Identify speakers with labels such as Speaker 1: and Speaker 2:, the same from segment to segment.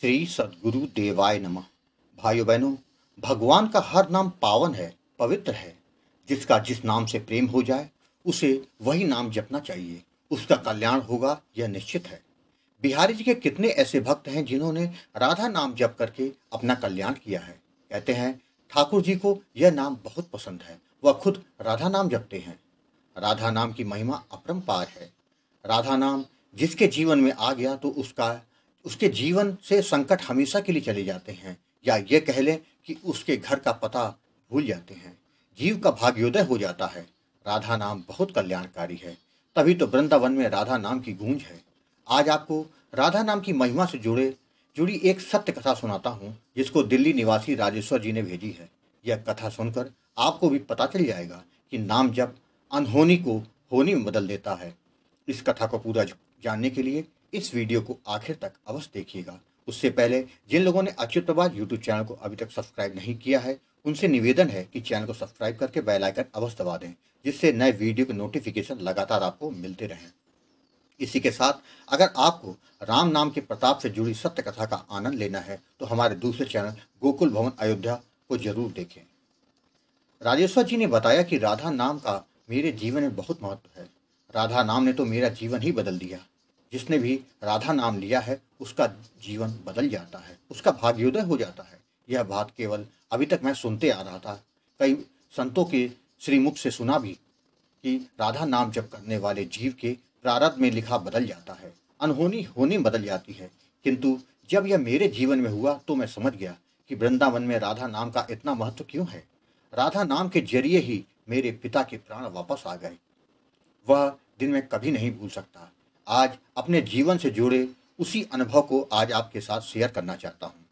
Speaker 1: श्री सदगुरु देवाय नमः भाइयों बहनों भगवान का हर नाम पावन है पवित्र है जिसका जिस नाम से प्रेम हो जाए उसे वही नाम जपना चाहिए उसका कल्याण होगा यह निश्चित है बिहारी जी के कितने ऐसे भक्त हैं जिन्होंने राधा नाम जप करके अपना कल्याण किया है कहते हैं ठाकुर जी को यह नाम बहुत पसंद है वह खुद राधा नाम जपते हैं राधा नाम की महिमा अपरम्पार है राधा नाम जिसके जीवन में आ गया तो उसका उसके जीवन से संकट हमेशा के लिए चले जाते हैं या ये कह लें कि उसके घर का पता भूल जाते हैं जीव का भाग्योदय हो जाता है राधा नाम बहुत कल्याणकारी है तभी तो वृंदावन में राधा नाम की गूंज है आज आपको राधा नाम की महिमा से जुड़े जुड़ी एक सत्य कथा सुनाता हूँ जिसको दिल्ली निवासी राजेश्वर जी ने भेजी है यह कथा सुनकर आपको भी पता चल जाएगा कि नाम जब अनहोनी को होनी में बदल देता है इस कथा को पूरा जानने के लिए इस वीडियो को आखिर तक अवश्य देखिएगा उससे पहले जिन लोगों ने अच्युत प्रभात यूट्यूब चैनल को अभी तक सब्सक्राइब नहीं किया है उनसे निवेदन है कि चैनल को सब्सक्राइब करके बेल आइकन अवश्य दबा दें जिससे नए वीडियो के नोटिफिकेशन लगातार आपको मिलते रहें इसी के साथ अगर आपको राम नाम के प्रताप से जुड़ी सत्य कथा का आनंद लेना है तो हमारे दूसरे चैनल गोकुल भवन अयोध्या को जरूर देखें राजेश्वर जी ने बताया कि राधा नाम का मेरे जीवन में बहुत महत्व है राधा नाम ने तो मेरा जीवन ही बदल दिया जिसने भी राधा नाम लिया है उसका जीवन बदल जाता है उसका भाग्योदय हो जाता है यह बात केवल अभी तक मैं सुनते आ रहा था कई संतों के श्रीमुख से सुना भी कि राधा नाम जप करने वाले जीव के प्रारब्ध में लिखा बदल जाता है अनहोनी होनी बदल जाती है किंतु जब यह मेरे जीवन में हुआ तो मैं समझ गया कि वृंदावन में राधा नाम का इतना महत्व क्यों है राधा नाम के जरिए ही मेरे पिता के प्राण वापस आ गए वह दिन में कभी नहीं भूल सकता आज अपने जीवन से जुड़े उसी अनुभव को आज आपके साथ शेयर करना चाहता हूँ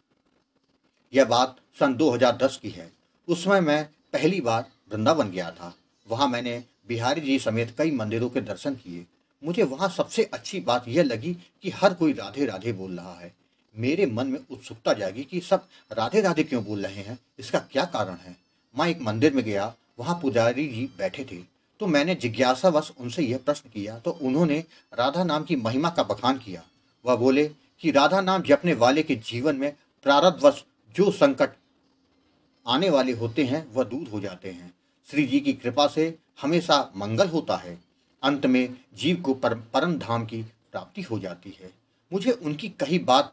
Speaker 1: यह बात सन 2010 की है उस समय मैं पहली बार वृंदावन गया था वहाँ मैंने बिहारी जी समेत कई मंदिरों के दर्शन किए मुझे वहाँ सबसे अच्छी बात यह लगी कि हर कोई राधे राधे बोल रहा है मेरे मन में उत्सुकता जागी कि सब राधे राधे क्यों बोल रहे हैं इसका क्या कारण है मैं एक मंदिर में गया वहाँ पुजारी जी बैठे थे तो मैंने जिज्ञासावश उनसे यह प्रश्न किया तो उन्होंने राधा नाम की महिमा का बखान किया वह बोले कि राधा नाम जपने वाले के जीवन में प्रारब्धवश जो संकट आने वाले होते हैं वह दूर हो जाते हैं श्री जी की कृपा से हमेशा मंगल होता है अंत में जीव को पर, परम धाम की प्राप्ति हो जाती है मुझे उनकी कही बात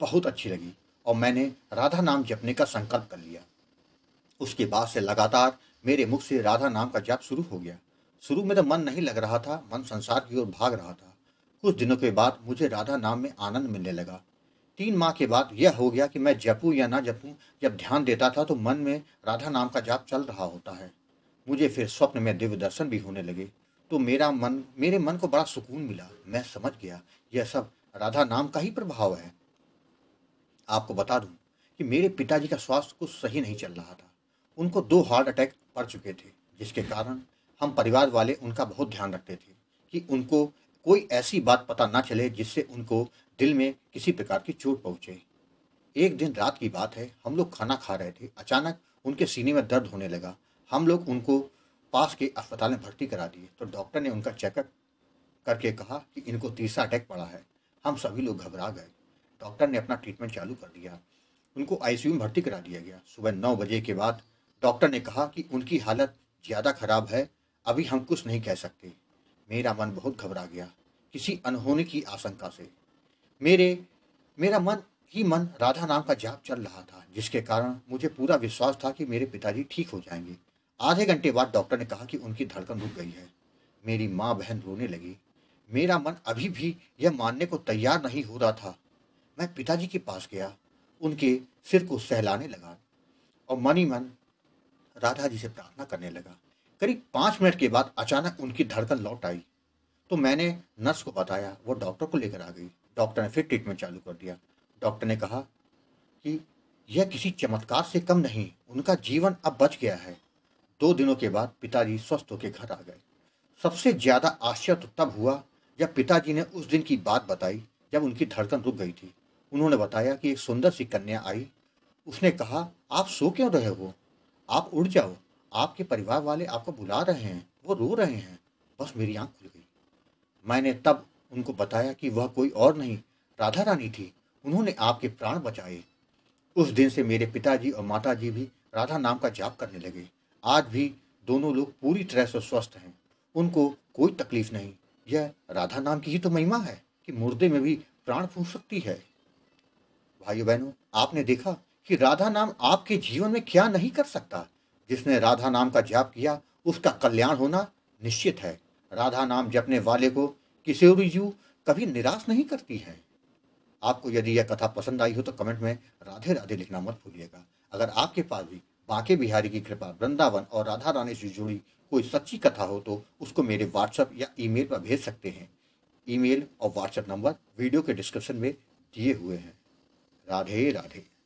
Speaker 1: बहुत अच्छी लगी और मैंने राधा नाम जपने का संकल्प कर लिया उसके बाद से लगातार मेरे मुख से राधा नाम का जाप शुरू हो गया शुरू में तो मन नहीं लग रहा था मन संसार की ओर भाग रहा था कुछ दिनों के बाद मुझे राधा नाम में आनंद मिलने लगा तीन माह के बाद यह हो गया कि मैं जपूँ या ना जपूँ जब ध्यान देता था तो मन में राधा नाम का जाप चल रहा होता है मुझे फिर स्वप्न में दिव्य दर्शन भी होने लगे तो मेरा मन मेरे मन को बड़ा सुकून मिला मैं समझ गया यह सब राधा नाम का ही प्रभाव है आपको बता दूं कि मेरे पिताजी का स्वास्थ्य कुछ सही नहीं चल रहा था उनको दो हार्ट अटैक पड़ चुके थे जिसके कारण हम परिवार वाले उनका बहुत ध्यान रखते थे कि उनको कोई ऐसी बात पता ना चले जिससे उनको दिल में किसी प्रकार की चोट पहुंचे एक दिन रात की बात है हम लोग खाना खा रहे थे अचानक उनके सीने में दर्द होने लगा हम लोग उनको पास के अस्पताल में भर्ती करा दिए तो डॉक्टर ने उनका चेकअप करके कहा कि इनको तीसरा अटैक पड़ा है हम सभी लोग घबरा गए डॉक्टर ने अपना ट्रीटमेंट चालू कर दिया उनको आईसीयू में भर्ती करा दिया गया सुबह नौ बजे के बाद डॉक्टर ने कहा कि उनकी हालत ज़्यादा खराब है अभी हम कुछ नहीं कह सकते मेरा मन बहुत घबरा गया किसी अनहोने की आशंका से मेरे मेरा मन ही मन राधा नाम का जाप चल रहा था जिसके कारण मुझे पूरा विश्वास था कि मेरे पिताजी ठीक हो जाएंगे आधे घंटे बाद डॉक्टर ने कहा कि उनकी धड़कन रुक गई है मेरी माँ बहन रोने लगी मेरा मन अभी भी यह मानने को तैयार नहीं हो रहा था मैं पिताजी के पास गया उनके सिर को सहलाने लगा और मनी मन राधा जी से प्रार्थना करने लगा करीब पाँच मिनट के बाद अचानक उनकी धड़कन लौट आई तो मैंने नर्स को बताया वो डॉक्टर को लेकर आ गई डॉक्टर ने फिर ट्रीटमेंट चालू कर दिया डॉक्टर ने कहा कि यह किसी चमत्कार से कम नहीं उनका जीवन अब बच गया है दो दिनों के बाद पिताजी स्वस्थ होकर घर आ गए सबसे ज़्यादा आश्चर्य तो तब हुआ जब पिताजी ने उस दिन की बात बताई जब उनकी धड़कन रुक गई थी उन्होंने बताया कि एक सुंदर सी कन्या आई उसने कहा आप सो क्यों रहे हो आप उड़ जाओ आपके परिवार वाले आपको बुला रहे हैं वो रो रहे हैं बस मेरी आंख खुल गई मैंने तब उनको बताया कि वह कोई और नहीं राधा रानी थी उन्होंने आपके प्राण बचाए उस दिन से मेरे पिताजी और माताजी भी राधा नाम का जाप करने लगे आज भी दोनों लोग पूरी तरह से स्वस्थ हैं उनको कोई तकलीफ नहीं यह राधा नाम की ही तो महिमा है कि मुर्दे में भी प्राण फूस सकती है भाइयों बहनों आपने देखा कि राधा नाम आपके जीवन में क्या नहीं कर सकता जिसने राधा नाम का जाप किया उसका कल्याण होना निश्चित है राधा नाम जपने वाले को किशोरी कभी निराश नहीं करती है आपको यदि यह कथा पसंद आई हो तो कमेंट में राधे राधे लिखना मत भूलिएगा अगर आपके पास भी बांके बिहारी की कृपा वृंदावन और राधा रानी से जुड़ी कोई सच्ची कथा हो तो उसको मेरे व्हाट्सएप या ईमेल पर भेज सकते हैं ईमेल और व्हाट्सएप नंबर वीडियो के डिस्क्रिप्शन में दिए हुए हैं राधे राधे